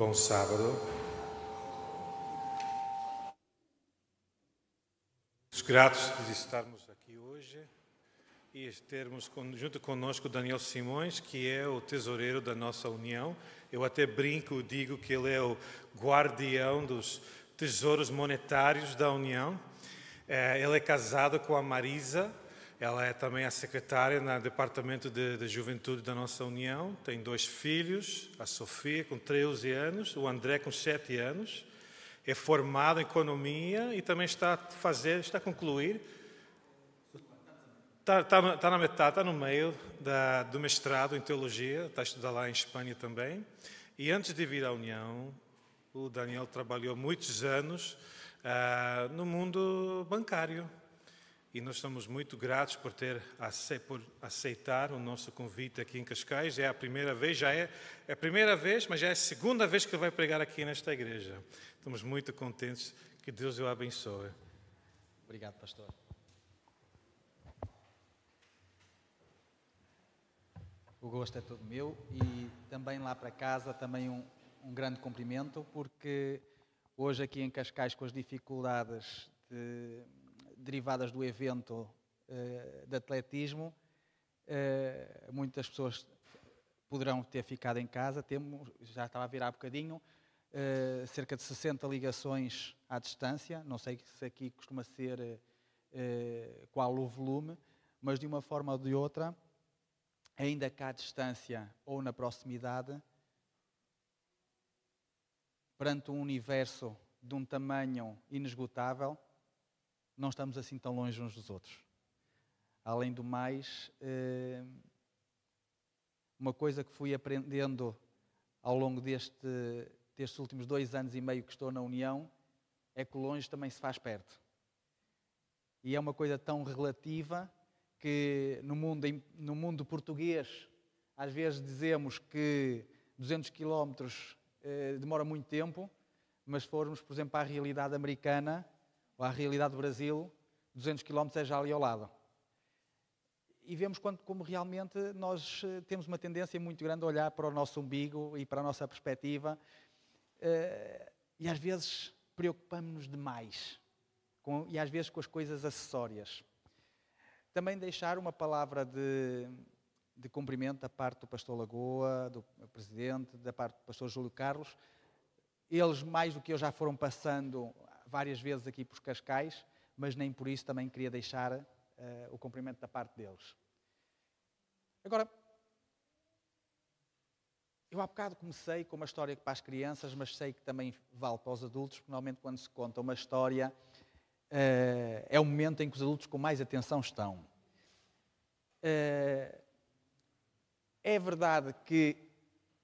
Bom sábado. Gratos de estarmos aqui hoje e termos junto conosco Daniel Simões, que é o tesoureiro da nossa união. Eu até brinco, digo que ele é o guardião dos tesouros monetários da união. Eh, ele é casado com a Marisa, ela é também a secretária no Departamento de, de, Juventude da nossa União. Tem dois filhos, a Sofia com 13 anos, o André com 7 anos. É formado em Economia e também está a fazer, está a concluir. Está, está, está na metade, está no meio da, do mestrado em Teologia, está a estudar lá em Espanha também. E antes de vir à União, o Daniel trabalhou muitos anos uh, no mundo bancário e nós estamos muito gratos por ter por aceitar o nosso convite aqui em Cascais. É a primeira vez, já é, é a primeira vez, mas já é a segunda vez que vai pregar aqui nesta igreja. Estamos muito contentes. Que Deus o abençoe. Obrigado, pastor. O gosto é todo meu e também lá para casa também um, um grande cumprimento porque hoje aqui em Cascais com as dificuldades de derivadas do evento uh, de atletismo, uh, muitas pessoas poderão ter ficado em casa. Temos, já estava a vir há bocadinho, uh, cerca de 60 ligações à distância. Não sei se aqui costuma ser qual o volume, mas de uma forma ou de outra, ainda cá à distância ou na proximidade, perante um universo de um tamanho inesgotável, não estamos assim tão longe uns dos outros. Além do mais, eh, uma coisa que fui aprendendo ao longo deste, destes últimos dois anos e meio que estou na União é que longe também se faz perto. E é uma coisa tão relativa que no mundo, no mundo português às vezes dizemos que 200 quilómetros eh, demora muito tempo, mas formos, por exemplo, à realidade americana, à realidade do Brasil, 200 quilómetros é já ali ao lado. E vemos quando, como realmente nós eh, temos uma tendência muito grande a olhar para o nosso umbigo e para a nossa perspectiva, eh, e às vezes preocupamos-nos demais, e às vezes com as coisas acessórias. Também deixar uma palavra de, de cumprimento da parte do pastor Lagoa, do presidente, da parte do pastor Júlio Carlos. Eles, mais do que eu, já foram passando várias vezes aqui por Cascais, mas nem por isso também queria deixar uh, o cumprimento da parte deles. Agora, eu há bocado comecei com uma história para as crianças, mas sei que também vale para os adultos, porque normalmente quando se conta uma história uh, é o momento em que os adultos com mais atenção estão. Uh, é verdade que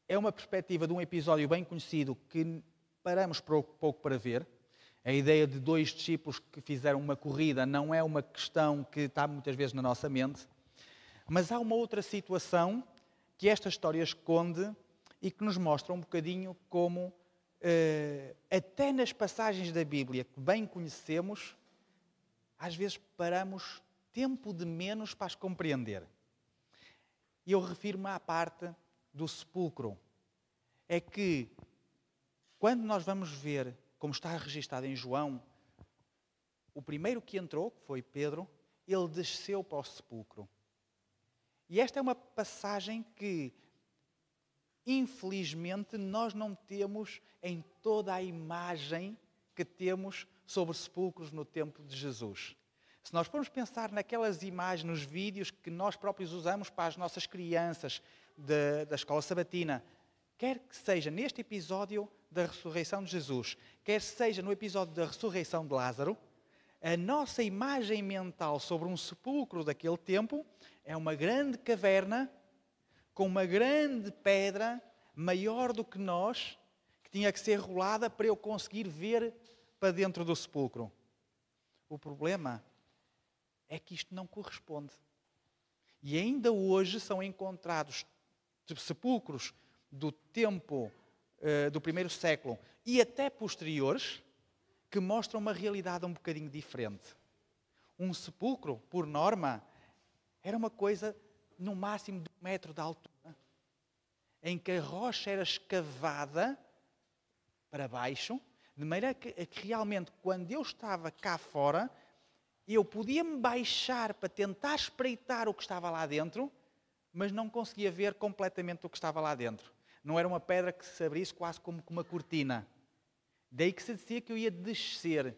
é uma perspectiva de um episódio bem conhecido que paramos pouco para ver, a ideia de dois discípulos que fizeram uma corrida não é uma questão que está muitas vezes na nossa mente, mas há uma outra situação que esta história esconde e que nos mostra um bocadinho como, eh, até nas passagens da Bíblia que bem conhecemos, às vezes paramos tempo de menos para as compreender. E eu refiro-me à parte do sepulcro. É que, quando nós vamos ver como está registado em João, o primeiro que entrou, que foi Pedro, ele desceu para o sepulcro. E esta é uma passagem que, infelizmente, nós não temos em toda a imagem que temos sobre sepulcros no tempo de Jesus. Se nós formos pensar naquelas imagens, nos vídeos que nós próprios usamos para as nossas crianças de, da escola sabatina, quer que seja neste episódio da ressurreição de Jesus, quer seja no episódio da ressurreição de Lázaro, a nossa imagem mental sobre um sepulcro daquele tempo é uma grande caverna com uma grande pedra maior do que nós, que tinha que ser rolada para eu conseguir ver para dentro do sepulcro. O problema é que isto não corresponde. E ainda hoje são encontrados sepulcros do tempo eh, do primeiro século e até posteriores, que mostram uma realidade um bocadinho diferente. Um sepulcro, por norma, era uma coisa no máximo de um metro de altura, em que a rocha era escavada para baixo, de maneira que, que realmente, quando eu estava cá fora, eu podia me baixar para tentar espreitar o que estava lá dentro, mas não conseguia ver completamente o que estava lá dentro não era uma pedra que se abrisse quase como uma cortina. Daí que se dizia que eu ia descer.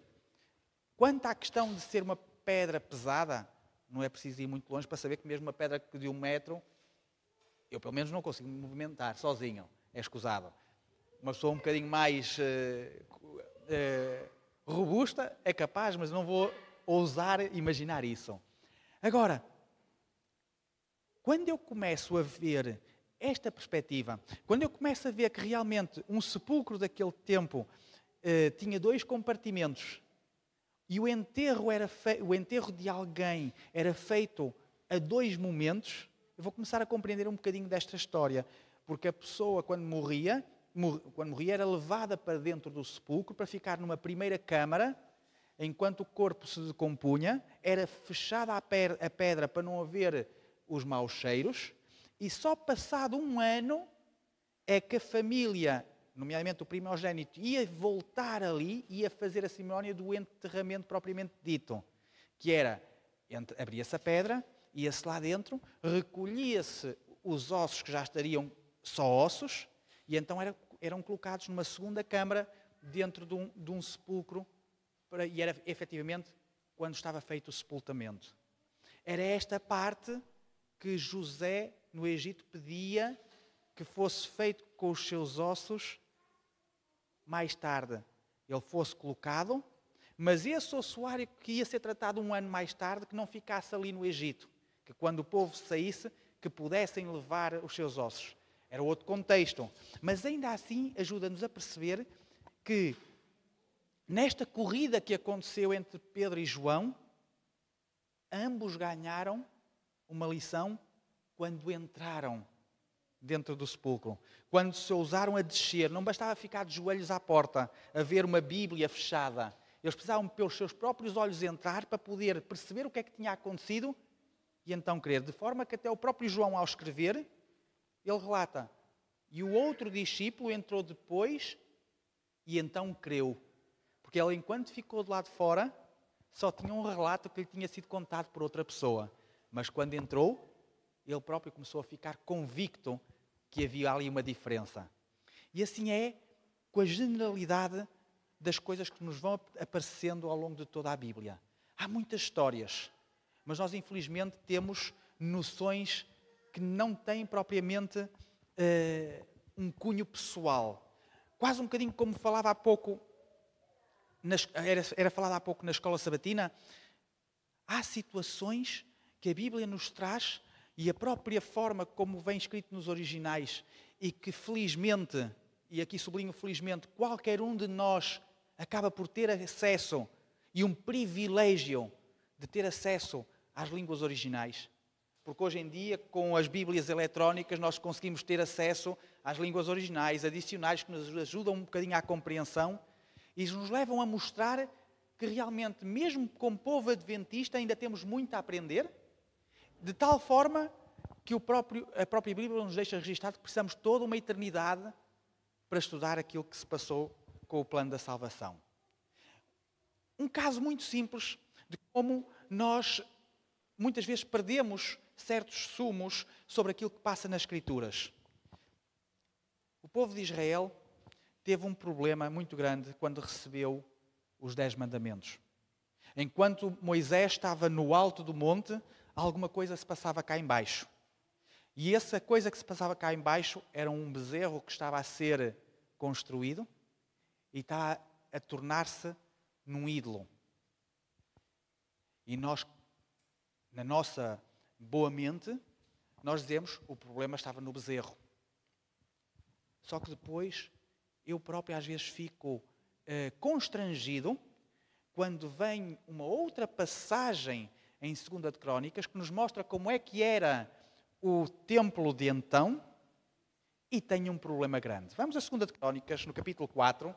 Quanto à questão de ser uma pedra pesada, não é preciso ir muito longe para saber que mesmo uma pedra de um metro, eu pelo menos não consigo me movimentar sozinho, é escusado. Uma pessoa um bocadinho mais uh, uh, robusta é capaz, mas não vou ousar imaginar isso. Agora, quando eu começo a ver esta perspectiva. Quando eu começo a ver que realmente um sepulcro daquele tempo eh, tinha dois compartimentos e o enterro, era o enterro de alguém era feito a dois momentos, eu vou começar a compreender um bocadinho desta história. Porque a pessoa, quando morria, mor quando morria era levada para dentro do sepulcro para ficar numa primeira câmara enquanto o corpo se decompunha, era fechada a, pedra para não haver os maus cheiros, e só passado um ano é que a família, nomeadamente o primogênito, ia voltar ali e ia fazer a cerimónia do enterramento propriamente dito, que era abria-se a pedra, ia-se lá dentro, recolhia-se os ossos que já estariam só ossos, e então eram, eram colocados numa segunda câmara dentro de um, de um sepulcro, para, e era efetivamente quando estava feito o sepultamento. Era esta parte que José no Egito pedia que fosse feito com os seus ossos mais tarde. Ele fosse colocado, mas esse ossuário que ia ser tratado um ano mais tarde, que não ficasse ali no Egito, que quando o povo saísse, que pudessem levar os seus ossos. Era outro contexto. Mas ainda assim ajuda-nos a perceber que nesta corrida que aconteceu entre Pedro e João, ambos ganharam uma lição quando entraram dentro do sepulcro, quando se ousaram a descer, não bastava ficar de joelhos à porta a ver uma Bíblia fechada. Eles precisavam, pelos seus próprios olhos, entrar para poder perceber o que é que tinha acontecido e então crer. De forma que até o próprio João, ao escrever, ele relata: E o outro discípulo entrou depois e então creu. Porque ele, enquanto ficou do lado fora, só tinha um relato que lhe tinha sido contado por outra pessoa. Mas quando entrou, ele próprio começou a ficar convicto que havia ali uma diferença. E assim é com a generalidade das coisas que nos vão aparecendo ao longo de toda a Bíblia. Há muitas histórias, mas nós infelizmente temos noções que não têm propriamente uh, um cunho pessoal. Quase um bocadinho como falava há pouco, nas, era, era falado há pouco na escola sabatina, há situações que a Bíblia nos traz e a própria forma como vem escrito nos originais, e que felizmente, e aqui sublinho felizmente, qualquer um de nós acaba por ter acesso e um privilégio de ter acesso às línguas originais. Porque hoje em dia, com as Bíblias eletrónicas, nós conseguimos ter acesso às línguas originais, adicionais que nos ajudam um bocadinho à compreensão e nos levam a mostrar que realmente, mesmo como povo adventista, ainda temos muito a aprender de tal forma que próprio, a própria Bíblia nos deixa registrar que precisamos toda uma eternidade para estudar aquilo que se passou com o plano da salvação. Um caso muito simples de como nós muitas vezes perdemos certos sumos sobre aquilo que passa nas Escrituras. O povo de Israel teve um problema muito grande quando recebeu os Dez Mandamentos. Enquanto Moisés estava no alto do monte alguma coisa se passava cá embaixo. E essa coisa que se passava cá embaixo era um bezerro que estava a ser construído e está a tornar-se num ídolo. E nós, na nossa boa mente, nós dizemos o problema estava no bezerro. Só que depois eu próprio às vezes fico eh, constrangido quando vem uma outra passagem em 2 de Crónicas, que nos mostra como é que era o templo de então e tem um problema grande. Vamos a 2 de Crónicas, no capítulo 4,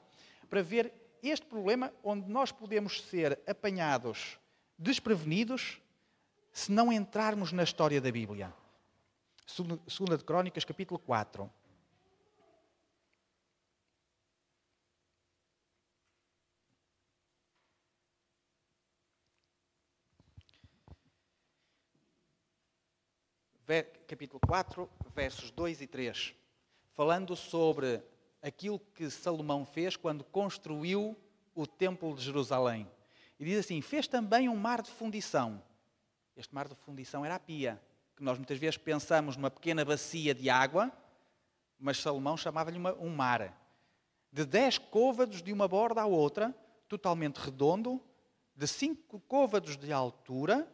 para ver este problema onde nós podemos ser apanhados desprevenidos se não entrarmos na história da Bíblia. 2 de Crónicas, capítulo 4. capítulo 4, versos 2 e 3, falando sobre aquilo que Salomão fez quando construiu o Templo de Jerusalém. E diz assim: Fez também um mar de fundição. Este mar de fundição era a pia, que nós muitas vezes pensamos numa pequena bacia de água, mas Salomão chamava-lhe um mar. De dez côvados de uma borda à outra, totalmente redondo, de cinco côvados de altura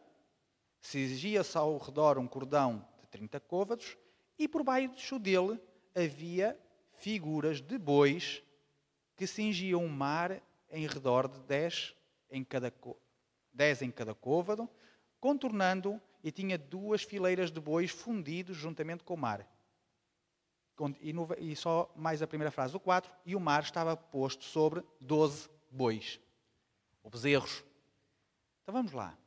se exigia-se ao redor um cordão de 30 côvados e por baixo dele havia figuras de bois que cingiam o mar em redor de 10 em cada, 10 em cada côvado, contornando e tinha duas fileiras de bois fundidos juntamente com o mar. E, no, e, só mais a primeira frase o 4, e o mar estava posto sobre 12 bois, ou bezerros. Então vamos lá.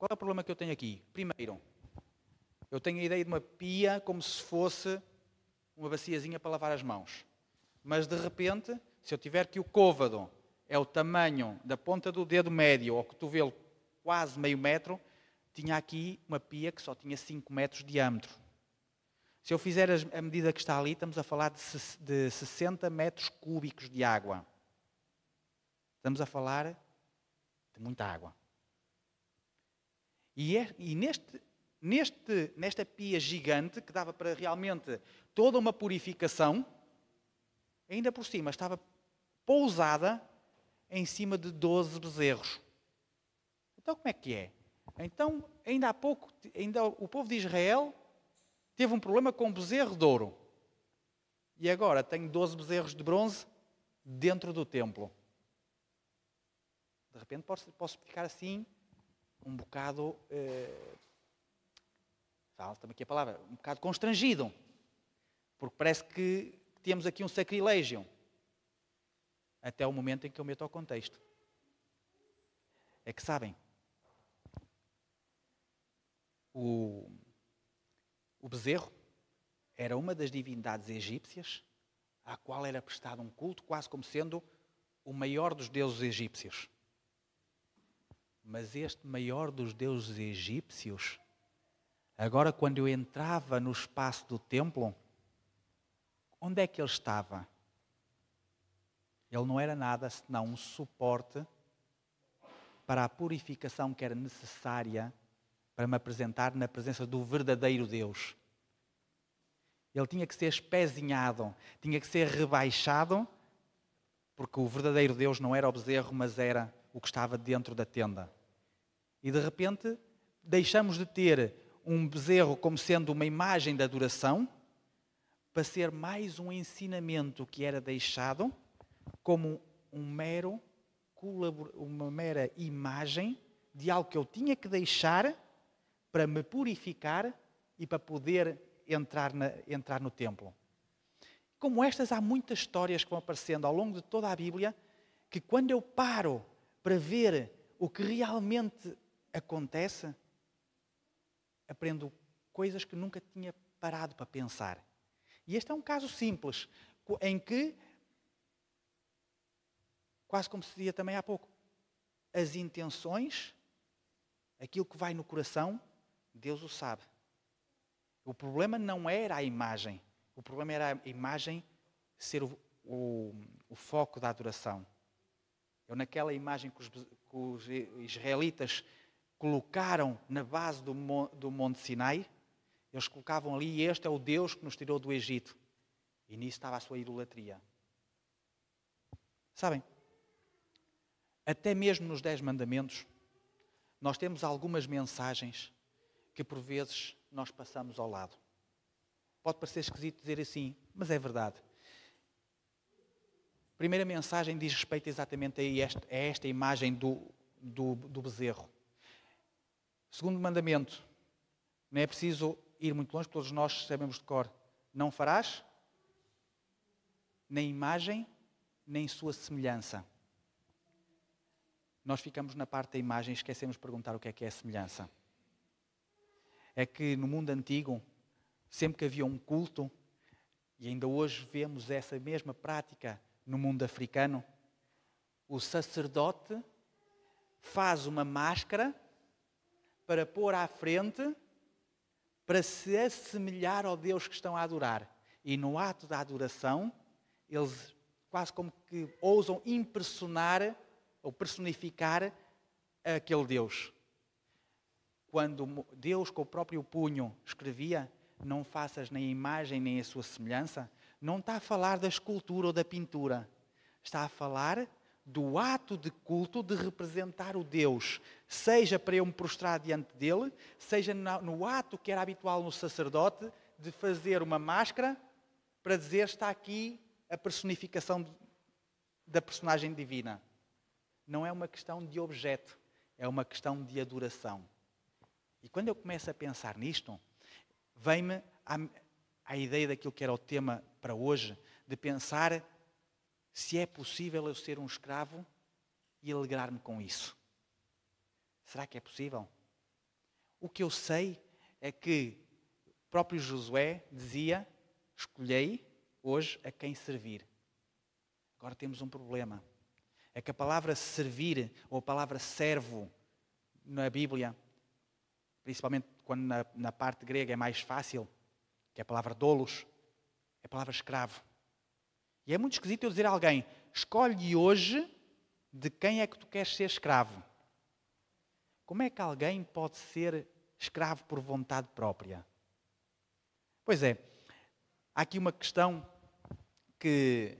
Qual é o problema que eu tenho aqui? Primeiro, eu tenho a ideia de uma pia como se fosse uma baciazinha para lavar as mãos. Mas de repente, se eu tiver que o côvado é o tamanho da ponta do dedo médio ao cotovelo quase meio metro, tinha aqui uma pia que só tinha 5 metros de diâmetro. Se eu fizer a medida que está ali, estamos a falar de 60 metros cúbicos de água. Estamos a falar de muita água. E, é, e neste, neste, nesta pia gigante, que dava para realmente toda uma purificação, ainda por cima estava pousada em cima de 12 bezerros. Então como é que é? Então, ainda há pouco, ainda o povo de Israel teve um problema com o bezerro de ouro. E agora tem 12 bezerros de bronze dentro do templo. De repente posso, posso ficar assim um bocado. Eh, Falta-me aqui a palavra. Um bocado constrangido. Porque parece que temos aqui um sacrilégio. Até o momento em que eu meto ao contexto. É que sabem. O, o bezerro era uma das divindades egípcias à qual era prestado um culto, quase como sendo o maior dos deuses egípcios. Mas este maior dos deuses egípcios, agora quando eu entrava no espaço do templo, onde é que ele estava? Ele não era nada senão um suporte para a purificação que era necessária para me apresentar na presença do verdadeiro Deus. Ele tinha que ser espezinhado, tinha que ser rebaixado, porque o verdadeiro Deus não era o bezerro, mas era o que estava dentro da tenda. E de repente deixamos de ter um bezerro como sendo uma imagem da adoração para ser mais um ensinamento que era deixado como um mero uma mera imagem de algo que eu tinha que deixar para me purificar e para poder entrar, na, entrar no templo. Como estas, há muitas histórias que vão aparecendo ao longo de toda a Bíblia que, quando eu paro para ver o que realmente acontece, aprendo coisas que nunca tinha parado para pensar. E este é um caso simples, em que, quase como se dizia também há pouco, as intenções, aquilo que vai no coração, Deus o sabe. O problema não era a imagem, o problema era a imagem ser o, o, o foco da adoração ou é naquela imagem que os, que os israelitas colocaram na base do, do Monte Sinai, eles colocavam ali: Este é o Deus que nos tirou do Egito. E nisso estava a sua idolatria. Sabem? Até mesmo nos Dez Mandamentos, nós temos algumas mensagens que por vezes nós passamos ao lado. Pode parecer esquisito dizer assim, mas é verdade primeira mensagem diz respeito exatamente a esta, a esta imagem do, do, do bezerro. Segundo mandamento, não é preciso ir muito longe, todos nós sabemos de cor. Não farás nem imagem, nem sua semelhança. Nós ficamos na parte da imagem e esquecemos de perguntar o que é que é a semelhança. É que no mundo antigo, sempre que havia um culto, e ainda hoje vemos essa mesma prática no mundo africano, o sacerdote faz uma máscara para pôr à frente para se assemelhar ao Deus que estão a adorar. E no ato da adoração, eles quase como que ousam impressionar ou personificar aquele Deus. Quando Deus com o próprio punho escrevia: Não faças nem a imagem nem a sua semelhança, não está a falar da escultura ou da pintura. Está a falar do ato de culto de representar o Deus, seja para eu me prostrar diante dele, seja no ato que era habitual no sacerdote de fazer uma máscara para dizer está aqui a personificação da personagem divina. Não é uma questão de objeto, é uma questão de adoração. E quando eu começo a pensar nisto, vem-me à ideia daquilo que era o tema para hoje, de pensar se é possível eu ser um escravo e alegrar-me com isso. Será que é possível? O que eu sei é que próprio Josué dizia: Escolhei hoje a quem servir. Agora temos um problema. É que a palavra servir ou a palavra servo na Bíblia, principalmente quando na, na parte grega é mais fácil, que é a palavra dolos, é a palavra escravo. E é muito esquisito eu dizer a alguém: escolhe hoje de quem é que tu queres ser escravo. Como é que alguém pode ser escravo por vontade própria? Pois é, há aqui uma questão que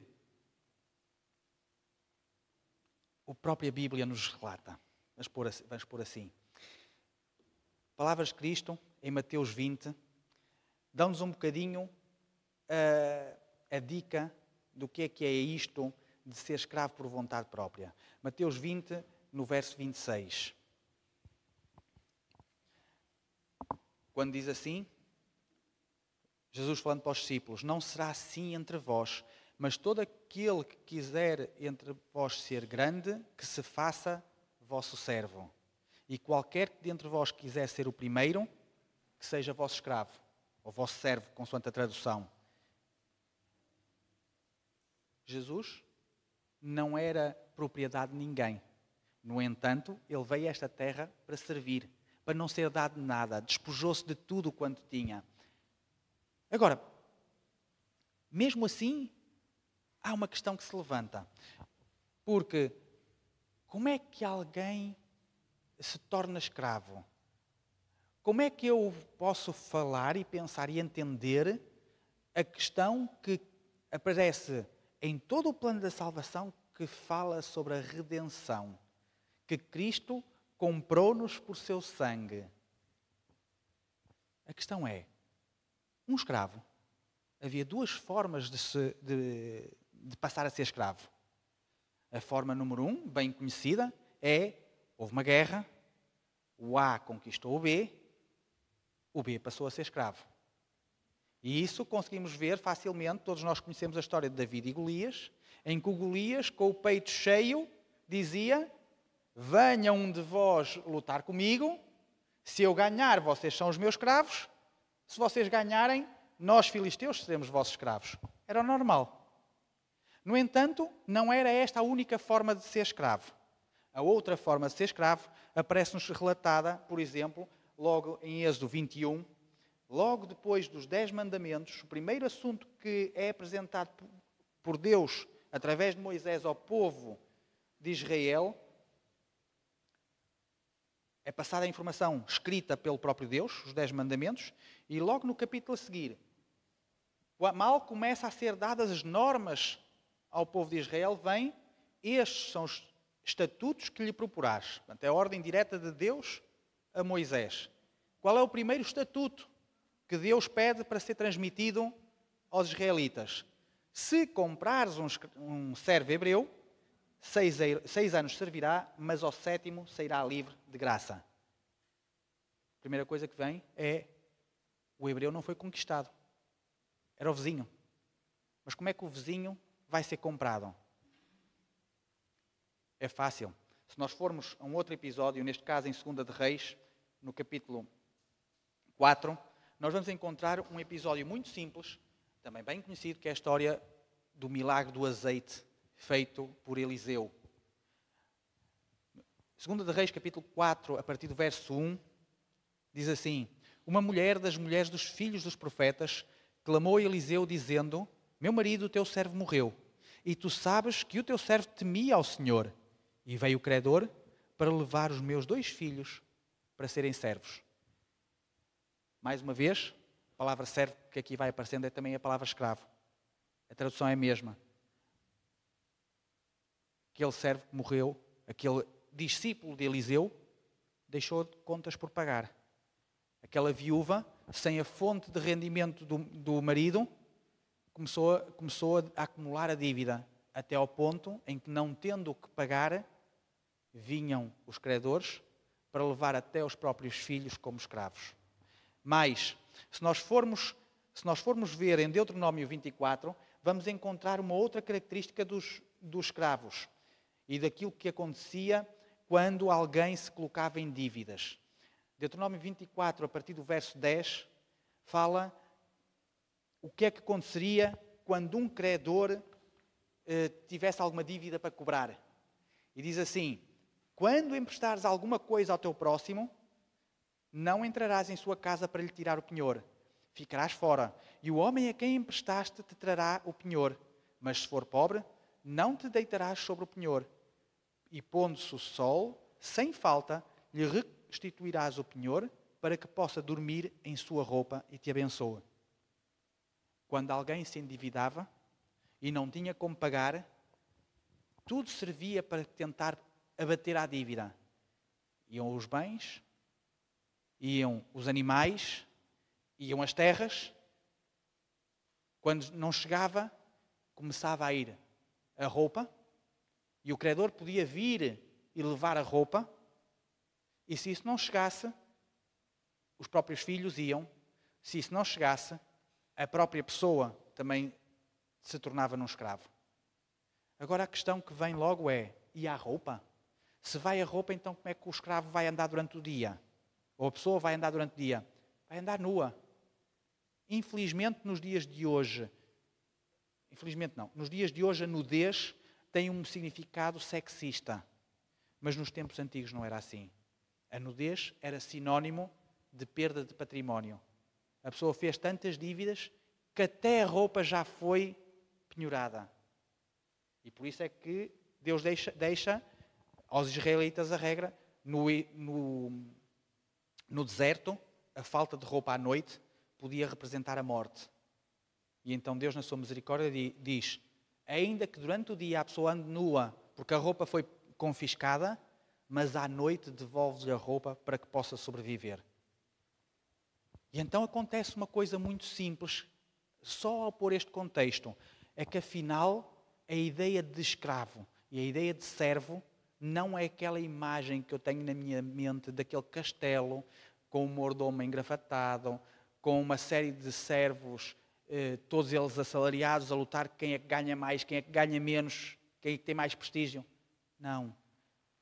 a própria Bíblia nos relata. Vamos pôr assim. Palavras de Cristo em Mateus 20, dão-nos um bocadinho uh, a dica do que é que é isto de ser escravo por vontade própria. Mateus 20, no verso 26. Quando diz assim, Jesus falando para os discípulos: Não será assim entre vós, mas todo aquele que quiser entre vós ser grande, que se faça vosso servo. E qualquer que dentre vós quiser ser o primeiro, que seja vosso escravo ou vosso servo, consoante a tradução. Jesus não era propriedade de ninguém. No entanto, ele veio a esta terra para servir, para não ser dado nada, despojou-se de tudo quanto tinha. Agora, mesmo assim, há uma questão que se levanta. Porque como é que alguém se torna escravo? Como é que eu posso falar e pensar e entender a questão que aparece em todo o plano da salvação que fala sobre a redenção, que Cristo comprou-nos por seu sangue? A questão é: um escravo. Havia duas formas de, se, de, de passar a ser escravo. A forma número um, bem conhecida, é houve uma guerra, o A conquistou o B, o B passou a ser escravo. E isso conseguimos ver facilmente, todos nós conhecemos a história de David e Golias, em que o Golias, com o peito cheio, dizia: Venha um de vós lutar comigo, se eu ganhar, vocês são os meus escravos, se vocês ganharem, nós filisteus seremos vossos escravos. Era normal. No entanto, não era esta a única forma de ser escravo. A outra forma de ser escravo aparece-nos relatada, por exemplo, logo em Êxodo 21, logo depois dos Dez Mandamentos, o primeiro assunto que é apresentado por Deus através de Moisés ao povo de Israel é passada a informação escrita pelo próprio Deus, os Dez Mandamentos, e logo no capítulo a seguir, o mal começa a ser dadas as normas ao povo de Israel, vem, estes são os estatutos que lhe procurares. Portanto, é a ordem direta de Deus a Moisés? Qual é o primeiro estatuto que Deus pede para ser transmitido aos israelitas? Se comprares um, servo hebreu, seis, anos servirá, mas ao sétimo sairá livre de graça. A primeira coisa que vem é o hebreu não foi conquistado. Era o vizinho. Mas como é que o vizinho vai ser comprado? É fácil. Se nós formos a um outro episódio, neste caso em 2 de Reis, no capítulo 4, nós vamos encontrar um episódio muito simples, também bem conhecido, que é a história do milagre do azeite feito por Eliseu. 2 de Reis, capítulo 4, a partir do verso 1, diz assim: Uma mulher das mulheres dos filhos dos profetas clamou a Eliseu, dizendo: Meu marido, o teu servo, morreu, e tu sabes que o teu servo temia ao Senhor e veio o credor para levar os meus dois filhos para serem servos. Mais uma vez, a palavra servo que aqui vai aparecendo é também a palavra escravo. A tradução é a mesma. Aquele servo que morreu, aquele discípulo de Eliseu, deixou contas por pagar. Aquela viúva, sem a fonte de rendimento do, do marido, começou, começou a acumular a dívida até ao ponto em que, não tendo o que pagar, vinham os credores para levar até os próprios filhos como escravos. Mas, se nós formos, se nós formos ver em Deuteronômio 24, vamos encontrar uma outra característica dos, dos escravos e daquilo que acontecia quando alguém se colocava em dívidas. Deuteronômio 24, a partir do verso 10, fala o que é que aconteceria quando um credor eh, tivesse alguma dívida para cobrar. E diz assim: Quando emprestares alguma coisa ao teu próximo, não entrarás em sua casa para lhe tirar o penhor. Ficarás fora, e o homem a quem emprestaste te trará o penhor. Mas se for pobre, não te deitarás sobre o penhor. E pondo-se o sol, sem falta, lhe restituirás o penhor, para que possa dormir em sua roupa e te abençoe. Quando alguém se endividava, e não tinha como pagar, tudo servia para tentar abater a dívida. Iam os bens, iam os animais, iam as terras. Quando não chegava, começava a ir a roupa, e o credor podia vir e levar a roupa, e se isso não chegasse, os próprios filhos iam, se isso não chegasse, a própria pessoa também se tornava num escravo. Agora a questão que vem logo é: e a roupa? Se vai a roupa, então como é que o escravo vai andar durante o dia? Ou a pessoa vai andar durante o dia? Vai andar nua. Infelizmente, nos dias de hoje, infelizmente não, nos dias de hoje a nudez tem um significado sexista. Mas nos tempos antigos não era assim. A nudez era sinónimo de perda de património. A pessoa fez tantas dívidas que até a roupa já foi penhorada. E por isso é que Deus deixa, deixa aos israelitas a regra no, no, no deserto, a falta de roupa à noite podia representar a morte. E então Deus, na sua misericórdia, diz: ainda que durante o dia a pessoa ande nua, porque a roupa foi confiscada, mas à noite devolve-lhe a roupa para que possa sobreviver. E então acontece uma coisa muito simples, só ao pôr este contexto é que afinal a ideia de escravo e a ideia de servo não é aquela imagem que eu tenho na minha mente daquele castelo com um mordomo engravatado com uma série de servos, eh, todos eles assalariados, a lutar quem é que ganha mais, quem é que ganha menos, quem é que tem mais prestígio. Não.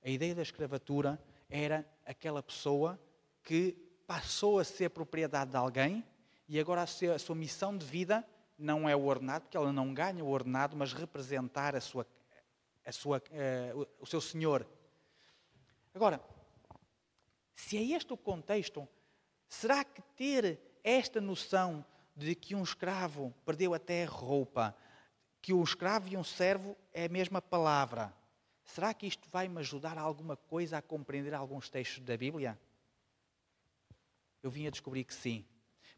A ideia da escravatura era aquela pessoa que passou a ser propriedade de alguém e agora a, a sua missão de vida não é o ordenado, porque ela não ganha o ordenado, mas representar a sua, a sua, uh, o seu senhor. Agora, se é este o contexto, será que ter esta noção de que um escravo perdeu até a roupa, que o escravo e um servo é a mesma palavra, será que isto vai me ajudar a alguma coisa a compreender alguns textos da Bíblia? Eu vim a descobrir que sim.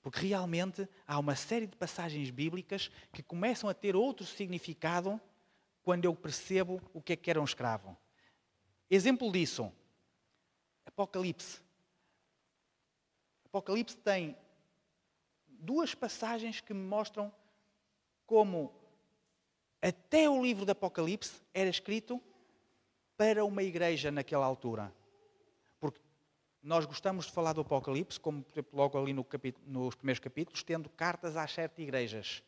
Porque realmente há uma série de passagens bíblicas que começam a ter outro significado quando eu percebo o que é que era um escravo. Exemplo disso, Apocalipse. Apocalipse tem duas passagens que me mostram como até o livro do Apocalipse era escrito para uma igreja naquela altura. Nós gostamos de falar do Apocalipse, como por exemplo, logo ali no nos primeiros capítulos, tendo cartas às sete igrejas.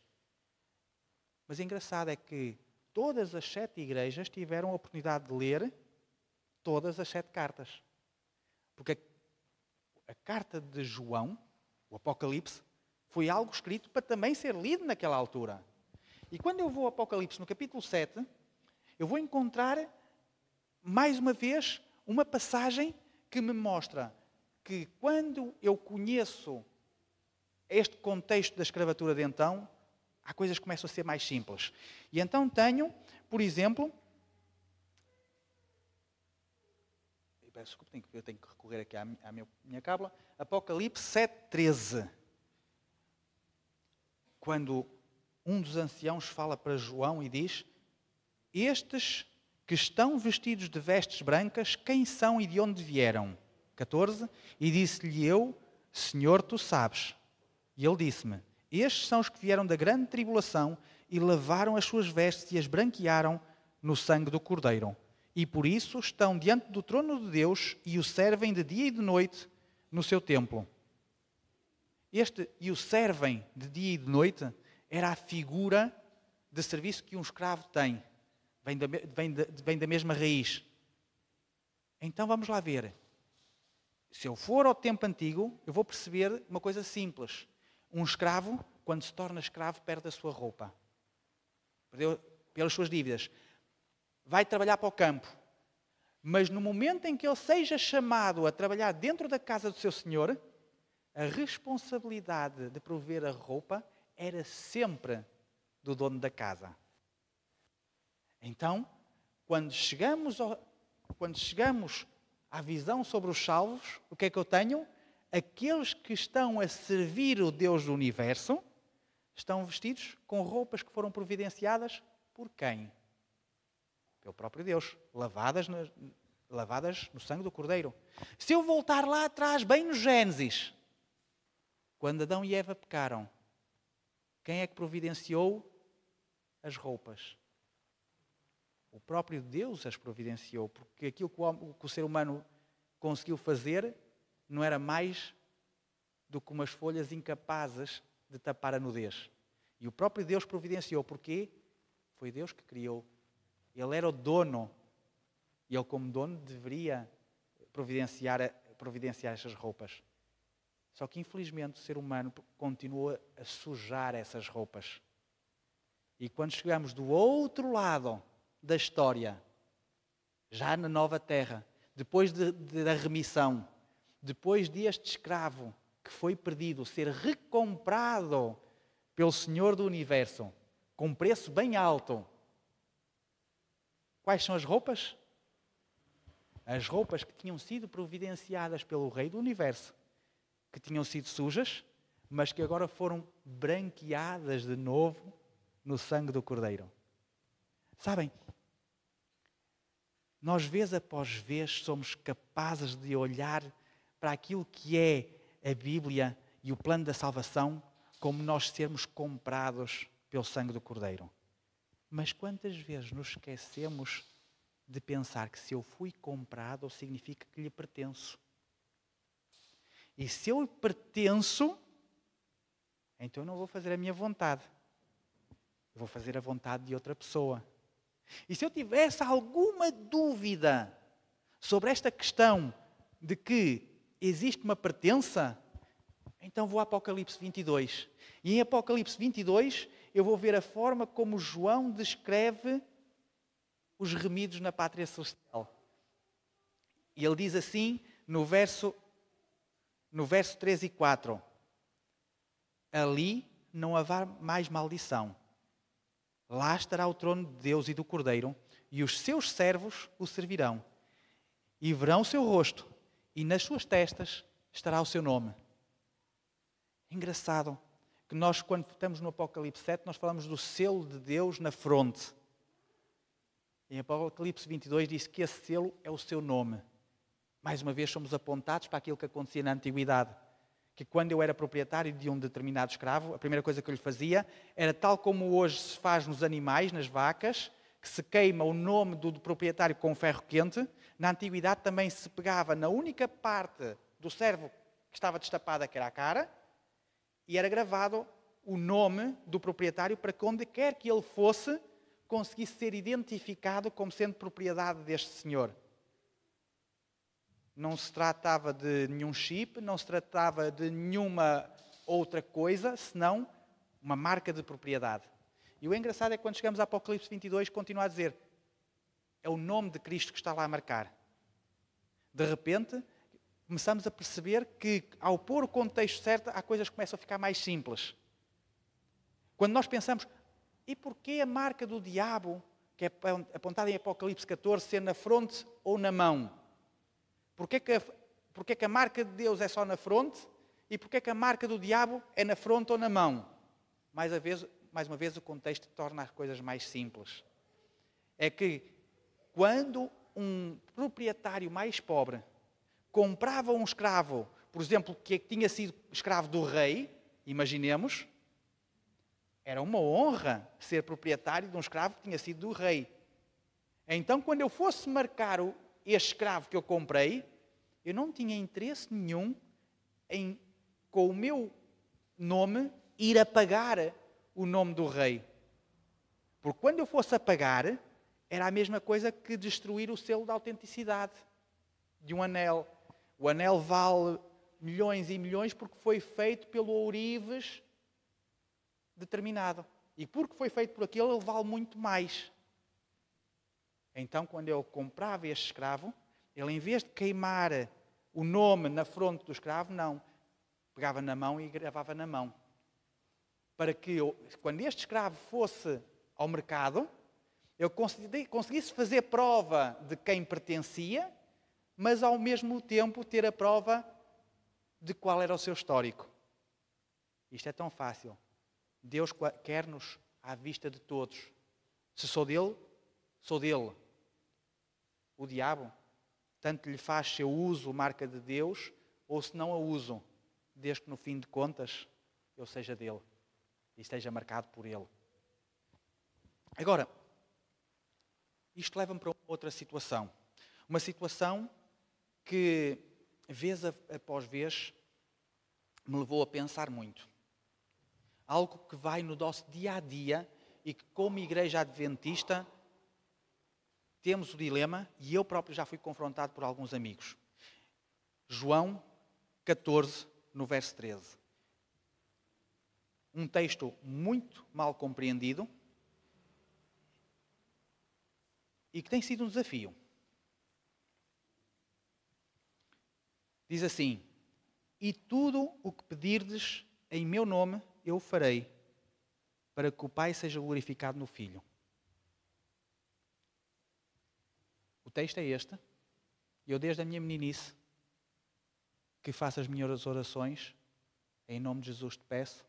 Mas engraçado é que todas as sete igrejas tiveram a oportunidade de ler todas as sete cartas. Porque a, a carta de João, o Apocalipse, foi algo escrito para também ser lido naquela altura. E quando eu vou ao Apocalipse, no capítulo 7, eu vou encontrar, mais uma vez, uma passagem que me mostra que quando eu conheço este contexto da escravatura de então, há coisas que começam a ser mais simples. E então tenho, por exemplo, desculpe, eu tenho que recorrer aqui à, minha, minha cábula, Apocalipse 7.13. Quando um dos anciãos fala para João e diz, estes que estão vestidos de vestes brancas, quem são e de onde vieram? 14. E disse-lhe eu, Senhor, tu sabes. E ele disse-me: Estes são os que vieram da grande tribulação e lavaram as suas vestes e as branquearam no sangue do Cordeiro. E por isso estão diante do trono de Deus e o servem de dia e de noite no seu templo. Este e o servem de dia e de noite era a figura de serviço que um escravo tem Vem da, vem, da, vem da mesma raiz. Então vamos lá ver. Se eu for ao tempo antigo, eu vou perceber uma coisa simples. Um escravo, quando se torna escravo, perde a sua roupa. Perdeu pelas suas dívidas. Vai trabalhar para o campo. Mas no momento em que ele seja chamado a trabalhar dentro da casa do seu senhor, a responsabilidade de prover a roupa era sempre do dono da casa. Então, quando chegamos, ao, quando chegamos à visão sobre os salvos, o que é que eu tenho? Aqueles que estão a servir o Deus do universo estão vestidos com roupas que foram providenciadas por quem? Pelo próprio Deus, lavadas no, lavadas no sangue do Cordeiro. Se eu voltar lá atrás, bem no Gênesis, quando Adão e Eva pecaram, quem é que providenciou as roupas? O próprio Deus as providenciou, porque aquilo que o, homem, que o ser humano conseguiu fazer não era mais do que umas folhas incapazes de tapar a nudez. E o próprio Deus providenciou, porque foi Deus que criou. Ele era o dono. E ele, como dono, deveria providenciar, providenciar essas roupas. Só que, infelizmente, o ser humano continua a sujar essas roupas. E quando chegamos do outro lado, da história, já na nova terra, depois de, de, da remissão, depois deste escravo que foi perdido ser recomprado pelo Senhor do Universo, com preço bem alto. Quais são as roupas? As roupas que tinham sido providenciadas pelo Rei do Universo, que tinham sido sujas, mas que agora foram branqueadas de novo no sangue do Cordeiro. Sabem, nós, vez após vez, somos capazes de olhar para aquilo que é a Bíblia e o plano da salvação como nós sermos comprados pelo sangue do Cordeiro. Mas quantas vezes nos esquecemos de pensar que se eu fui comprado, significa que lhe pertenço. E se eu pertenço, então eu não vou fazer a minha vontade. Eu vou fazer a vontade de outra pessoa. E se eu tivesse alguma dúvida sobre esta questão de que existe uma pertença, então vou a Apocalipse 22. E em Apocalipse 22 eu vou ver a forma como João descreve os remidos na pátria celestial. E ele diz assim no verso, no verso 3 e 4: Ali não haverá mais maldição Lá estará o trono de Deus e do Cordeiro, e os seus servos o servirão. E verão o seu rosto, e nas suas testas estará o seu nome. engraçado que nós, quando estamos no Apocalipse 7, nós falamos do selo de Deus na fronte. Em Apocalipse 22 diz que esse selo é o seu nome. Mais uma vez somos apontados para aquilo que acontecia na antiguidade que quando eu era proprietário de um determinado escravo, a primeira coisa que eu lhe fazia era tal como hoje se faz nos animais, nas vacas, que se queima o nome do proprietário com ferro quente, na antiguidade também se pegava na única parte do servo que estava destapada, que era a cara, e era gravado o nome do proprietário para que onde quer que ele fosse, conseguisse ser identificado como sendo propriedade deste senhor. Não se tratava de nenhum chip, não se tratava de nenhuma outra coisa, senão uma marca de propriedade. E o engraçado é que quando chegamos a Apocalipse 22, continua a dizer: é o nome de Cristo que está lá a marcar. De repente, começamos a perceber que, ao pôr o contexto certo, há coisas que começam a ficar mais simples. Quando nós pensamos, e porquê a marca do diabo, que é apontada em Apocalipse 14, ser na fronte ou na mão? Porquê que, porquê que a marca de Deus é só na fronte e porquê que a marca do diabo é na fronte ou na mão? Mais, vez, mais uma vez, o contexto torna as coisas mais simples. É que quando um proprietário mais pobre comprava um escravo, por exemplo, que tinha sido escravo do rei, imaginemos, era uma honra ser proprietário de um escravo que tinha sido do rei. Então, quando eu fosse marcar este escravo que eu comprei, eu não tinha interesse nenhum em, com o meu nome, ir apagar o nome do rei. Porque quando eu fosse apagar, era a mesma coisa que destruir o selo da autenticidade de um anel. O anel vale milhões e milhões porque foi feito pelo ourives determinado. E porque foi feito por aquele, ele vale muito mais. Então, quando eu comprava este escravo, ele, em vez de queimar o nome na fronte do escravo, não. Pegava na mão e gravava na mão. Para que, quando este escravo fosse ao mercado, eu conseguisse fazer prova de quem pertencia, mas ao mesmo tempo ter a prova de qual era o seu histórico. Isto é tão fácil. Deus quer-nos à vista de todos. Se sou dele, sou dele. O diabo tanto lhe faz se eu uso a marca de Deus ou se não a uso, desde que no fim de contas eu seja dele e esteja marcado por ele. Agora, isto leva-me para outra situação. Uma situação que, vez após vez, me levou a pensar muito. Algo que vai no nosso dia a dia e que, como Igreja Adventista, temos o dilema, e eu próprio já fui confrontado por alguns amigos. João 14, no verso 13. Um texto muito mal compreendido e que tem sido um desafio. Diz assim: E tudo o que pedirdes em meu nome eu farei, para que o Pai seja glorificado no Filho. texto é este. Eu, desde a minha meninice, que faço as minhas orações, em nome de Jesus te peço,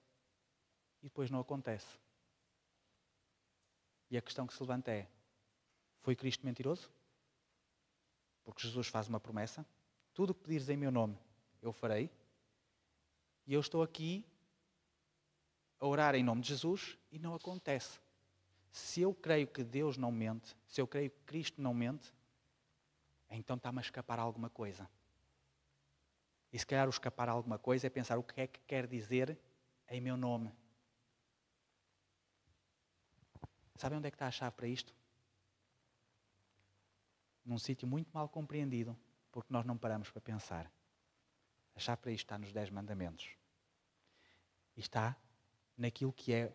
e depois não acontece. E a questão que se levanta é: foi Cristo mentiroso? Porque Jesus faz uma promessa: tudo o que pedires em meu nome, eu farei. E eu estou aqui a orar em nome de Jesus e não acontece. Se eu creio que Deus não mente, se eu creio que Cristo não mente, então está-me a escapar alguma coisa. E se calhar o escapar alguma coisa é pensar o que é que quer dizer em meu nome. Sabem onde é que está a chave para isto? Num sítio muito mal compreendido, porque nós não paramos para pensar. A chave para isto está nos Dez Mandamentos. E está naquilo que é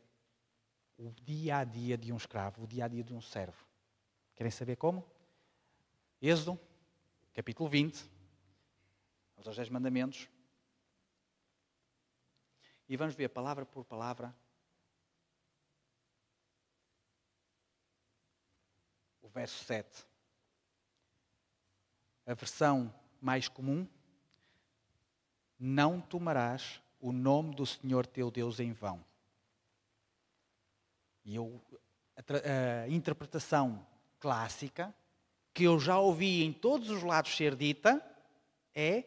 o dia a dia de um escravo, o dia a dia de um servo. Querem saber como? Êxodo capítulo 20, aos Dez Mandamentos. E vamos ver palavra por palavra o verso 7. A versão mais comum: Não tomarás o nome do Senhor teu Deus em vão. E eu, a, a interpretação clássica que eu já ouvi em todos os lados ser dita é: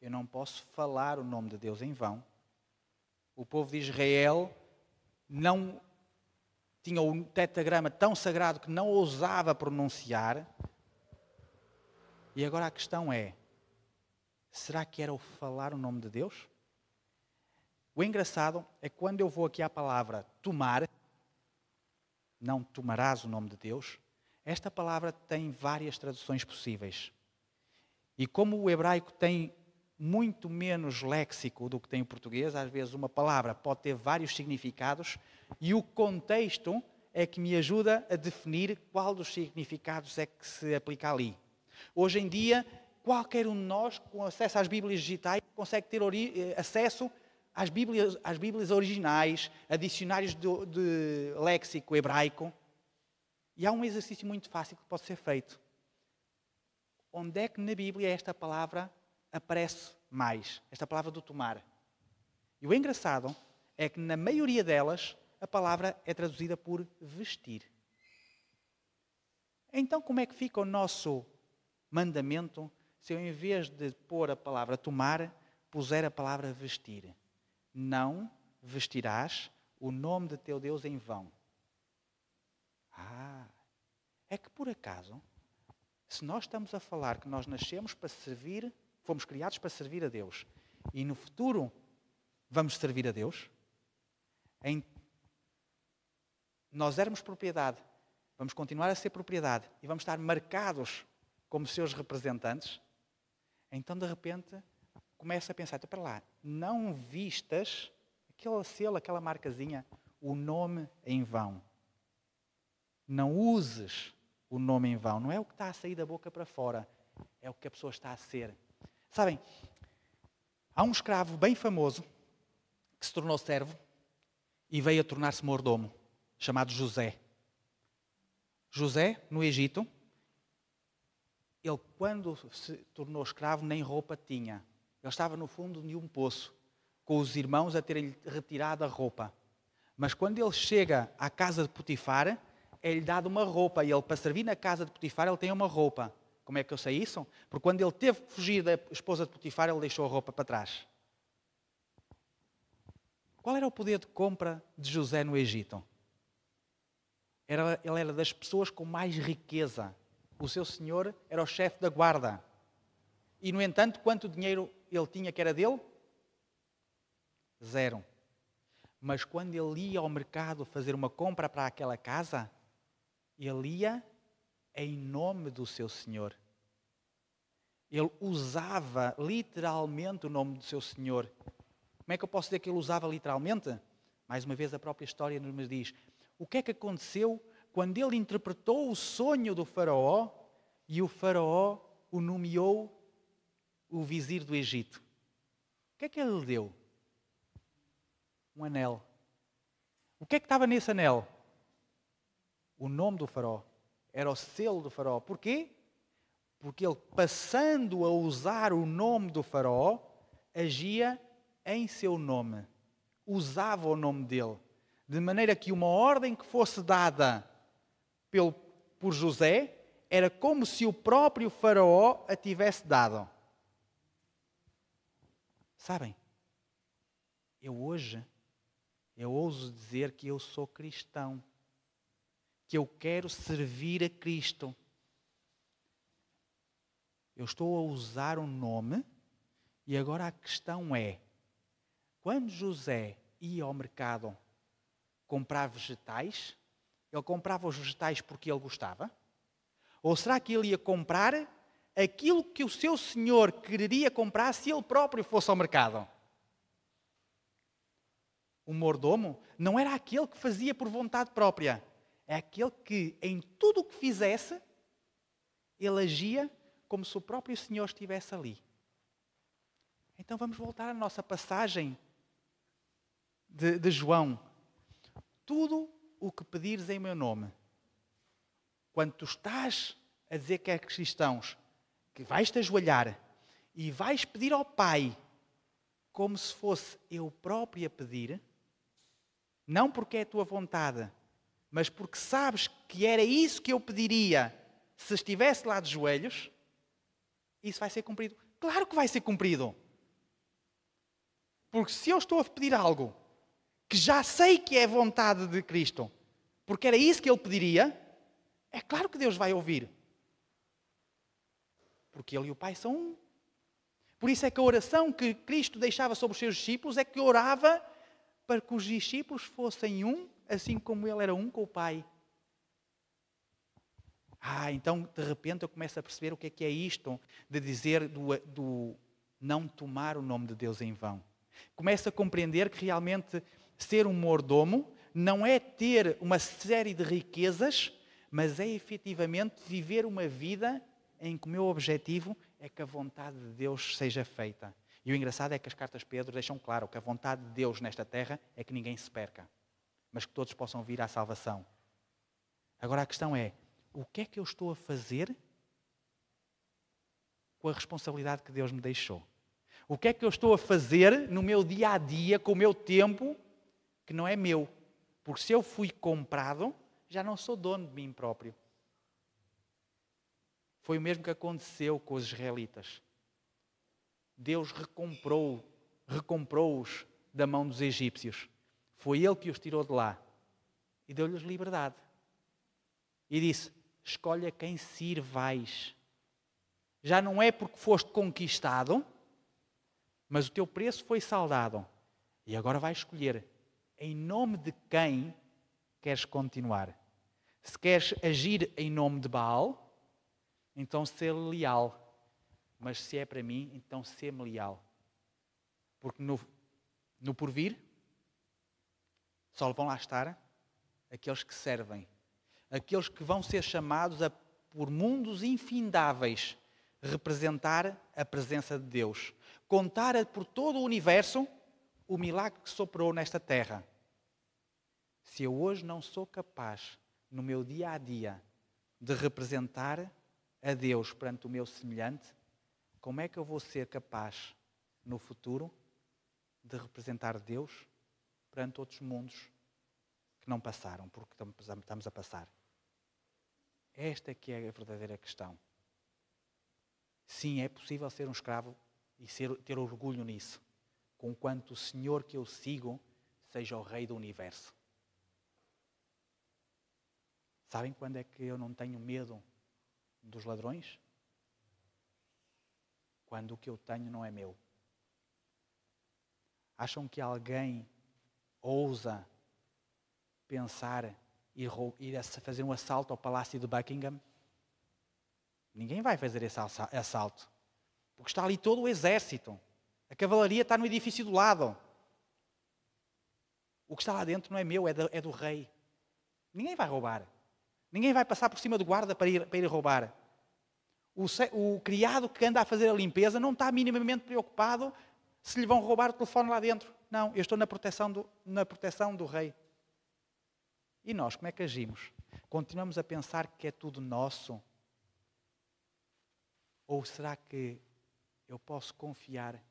eu não posso falar o nome de Deus em vão. O povo de Israel não tinha um tetagrama tão sagrado que não ousava pronunciar. E agora a questão é: será que era o falar o nome de Deus? O engraçado é quando eu vou aqui à palavra tomar, não tomarás o nome de Deus, esta palavra tem várias traduções possíveis. E como o hebraico tem muito menos léxico do que tem o português, às vezes uma palavra pode ter vários significados e o contexto é que me ajuda a definir qual dos significados é que se aplica ali. Hoje em dia, qualquer um de nós com acesso às Bíblias digitais consegue ter eh, acesso às Bíblias, às Bíblias originais, a dicionários de, de léxico hebraico. E há um exercício muito fácil que pode ser feito. Onde é que na Bíblia esta palavra aparece mais? Esta palavra do tomar. E o engraçado é que na maioria delas a palavra é traduzida por vestir. Então, como é que fica o nosso mandamento se eu, em vez de pôr a palavra tomar, puser a palavra vestir? Não vestirás o nome de teu Deus em vão. Ah, é que por acaso, se nós estamos a falar que nós nascemos para servir, fomos criados para servir a Deus, e no futuro vamos servir a Deus, em nós éramos propriedade, vamos continuar a ser propriedade e vamos estar marcados como seus representantes, então de repente começa a pensar: então, espera lá, não vistas aquele selo, aquela marcazinha, o nome em vão. Não uses o nome em vão. Não é o que está a sair da boca para fora, é o que a pessoa está a ser. Sabem, há um escravo bem famoso que se tornou servo e veio a tornar-se mordomo, chamado José. José, no Egito, ele, quando se tornou escravo, nem roupa tinha. Ele estava no fundo de um poço, com os irmãos a terem-lhe retirado a roupa. Mas quando ele chega à casa de Potifar, é-lhe dada uma roupa. E ele, para servir na casa de Potifar, ele tem uma roupa. Como é que eu sei isso? Porque quando ele teve que fugir da esposa de Potifar, ele deixou a roupa para trás. Qual era o poder de compra de José no Egito? Era, ele era das pessoas com mais riqueza. O seu senhor era o chefe da guarda. E, no entanto, quanto dinheiro ele tinha que era dele? Zero. Mas quando ele ia ao mercado fazer uma compra para aquela casa, ele ia em nome do seu Senhor. Ele usava literalmente o nome do seu Senhor. Como é que eu posso dizer que ele usava literalmente? Mais uma vez, a própria história nos diz: o que é que aconteceu quando ele interpretou o sonho do Faraó e o Faraó o nomeou o vizir do Egito? O que é que ele lhe deu? Um anel. O que é que estava nesse anel? o nome do faraó, era o selo do faraó. Porquê? Porque ele, passando a usar o nome do faraó, agia em seu nome, usava o nome dele, de maneira que uma ordem que fosse dada pelo, por José era como se o próprio faraó a tivesse dado. Sabem? Eu hoje eu ouso dizer que eu sou cristão que eu quero servir a Cristo. Eu estou a usar um nome e agora a questão é: quando José ia ao mercado comprar vegetais, ele comprava os vegetais porque ele gostava? Ou será que ele ia comprar aquilo que o seu senhor quereria comprar se ele próprio fosse ao mercado? O mordomo não era aquele que fazia por vontade própria é aquele que, em tudo o que fizesse, ele agia como se o próprio Senhor estivesse ali. Então vamos voltar à nossa passagem de, de João. Tudo o que pedires em meu nome, quando tu estás a dizer que é cristãos, que vais te ajoelhar e vais pedir ao Pai, como se fosse eu próprio a pedir, não porque é a tua vontade, mas porque sabes que era isso que eu pediria se estivesse lá de joelhos, isso vai ser cumprido. Claro que vai ser cumprido. Porque se eu estou a pedir algo que já sei que é vontade de Cristo, porque era isso que ele pediria, é claro que Deus vai ouvir. Porque ele e o Pai são um. Por isso é que a oração que Cristo deixava sobre os seus discípulos é que orava para que os discípulos fossem um assim como ele era um com o Pai. Ah, então de repente eu começo a perceber o que é que é isto de dizer do, do não tomar o nome de Deus em vão. Começo a compreender que realmente ser um mordomo não é ter uma série de riquezas, mas é efetivamente viver uma vida em que o meu objetivo é que a vontade de Deus seja feita. E o engraçado é que as cartas de Pedro deixam claro que a vontade de Deus nesta terra é que ninguém se perca mas que todos possam vir à salvação. Agora a questão é: o que é que eu estou a fazer com a responsabilidade que Deus me deixou? O que é que eu estou a fazer no meu dia a dia, com o meu tempo, que não é meu? Porque se eu fui comprado, já não sou dono de mim próprio. Foi o mesmo que aconteceu com os israelitas. Deus recomprou, recomprou-os da mão dos egípcios. Foi ele que os tirou de lá e deu-lhes liberdade. E disse: Escolha quem sirvais. Já não é porque foste conquistado, mas o teu preço foi saldado. E agora vais escolher em nome de quem queres continuar. Se queres agir em nome de Baal, então ser leal. Mas se é para mim, então ser-me leal. Porque no, no porvir só vão lá estar aqueles que servem, aqueles que vão ser chamados a, por mundos infindáveis, representar a presença de Deus, contar por todo o universo o milagre que soprou nesta terra. Se eu hoje não sou capaz, no meu dia a dia, de representar a Deus perante o meu semelhante, como é que eu vou ser capaz, no futuro, de representar Deus perante outros mundos que não passaram, porque estamos a passar. Esta é que é a verdadeira questão. Sim, é possível ser um escravo e ser, ter orgulho nisso, conquanto o Senhor que eu sigo seja o Rei do Universo. Sabem quando é que eu não tenho medo dos ladrões? Quando o que eu tenho não é meu. Acham que alguém ousa pensar ir, ir fazer um assalto ao Palácio de Buckingham? Ninguém vai fazer esse assalto. Porque está ali todo o exército. A cavalaria está no edifício do lado. O que está lá dentro não é meu, é do, é do rei. Ninguém vai roubar. Ninguém vai passar por cima do guarda para ir, para ir roubar. O, o criado que anda a fazer a limpeza não está minimamente preocupado se lhe vão roubar o telefone lá dentro. Não, eu estou na proteção do, na proteção do rei. E nós, como é que agimos? Continuamos a pensar que é tudo nosso? Ou será que eu posso confiar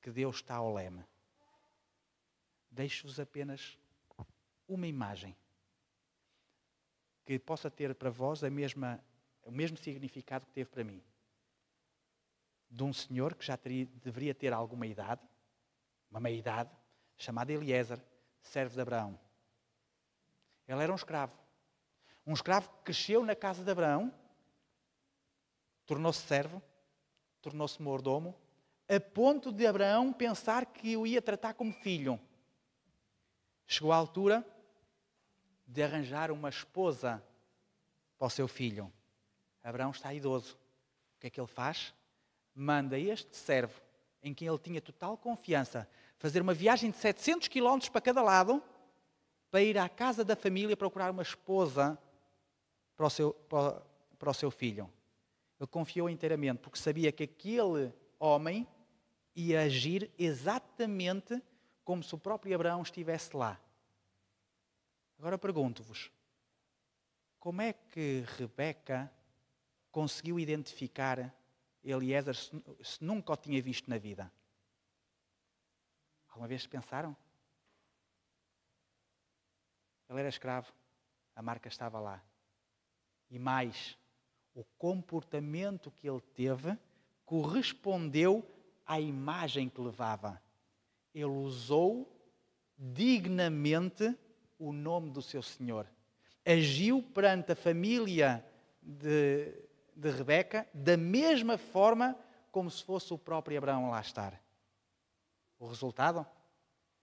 que Deus está ao leme? Deixo-vos apenas uma imagem que possa ter para vós a mesma, o mesmo significado que teve para mim. De um senhor que já teria, deveria ter alguma idade, uma meia-idade, chamado Eliezer, servo de Abraão. Ele era um escravo. Um escravo que cresceu na casa de Abraão, tornou-se servo, tornou-se mordomo, a ponto de Abraão pensar que o ia tratar como filho. Chegou à altura de arranjar uma esposa para o seu filho. Abraão está idoso. O que é que ele faz? Manda este servo, em quem ele tinha total confiança, fazer uma viagem de 700 quilómetros para cada lado para ir à casa da família procurar uma esposa para o seu, para, para o seu filho. Ele confiou inteiramente, porque sabia que aquele homem ia agir exatamente como se o próprio Abraão estivesse lá. Agora pergunto-vos: como é que Rebeca conseguiu identificar Eliezer se nunca o tinha visto na vida? Alguma vez pensaram? Ele era escravo, a marca estava lá. E mais, o comportamento que ele teve correspondeu à imagem que levava. Ele usou dignamente o nome do seu senhor. Agiu perante a família de, de Rebeca da mesma forma como se fosse o próprio Abraão lá estar. O resultado?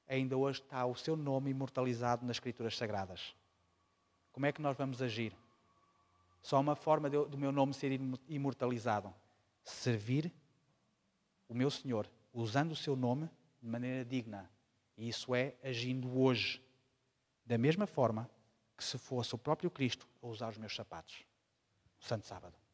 Ainda hoje está o seu nome imortalizado nas Escrituras Sagradas. Como é que nós vamos agir? Só uma forma do meu nome ser imortalizado: servir o meu Senhor, usando o seu nome de maneira digna. E isso é agindo hoje, da mesma forma que se fosse o próprio Cristo a usar os meus sapatos. Santo Sábado.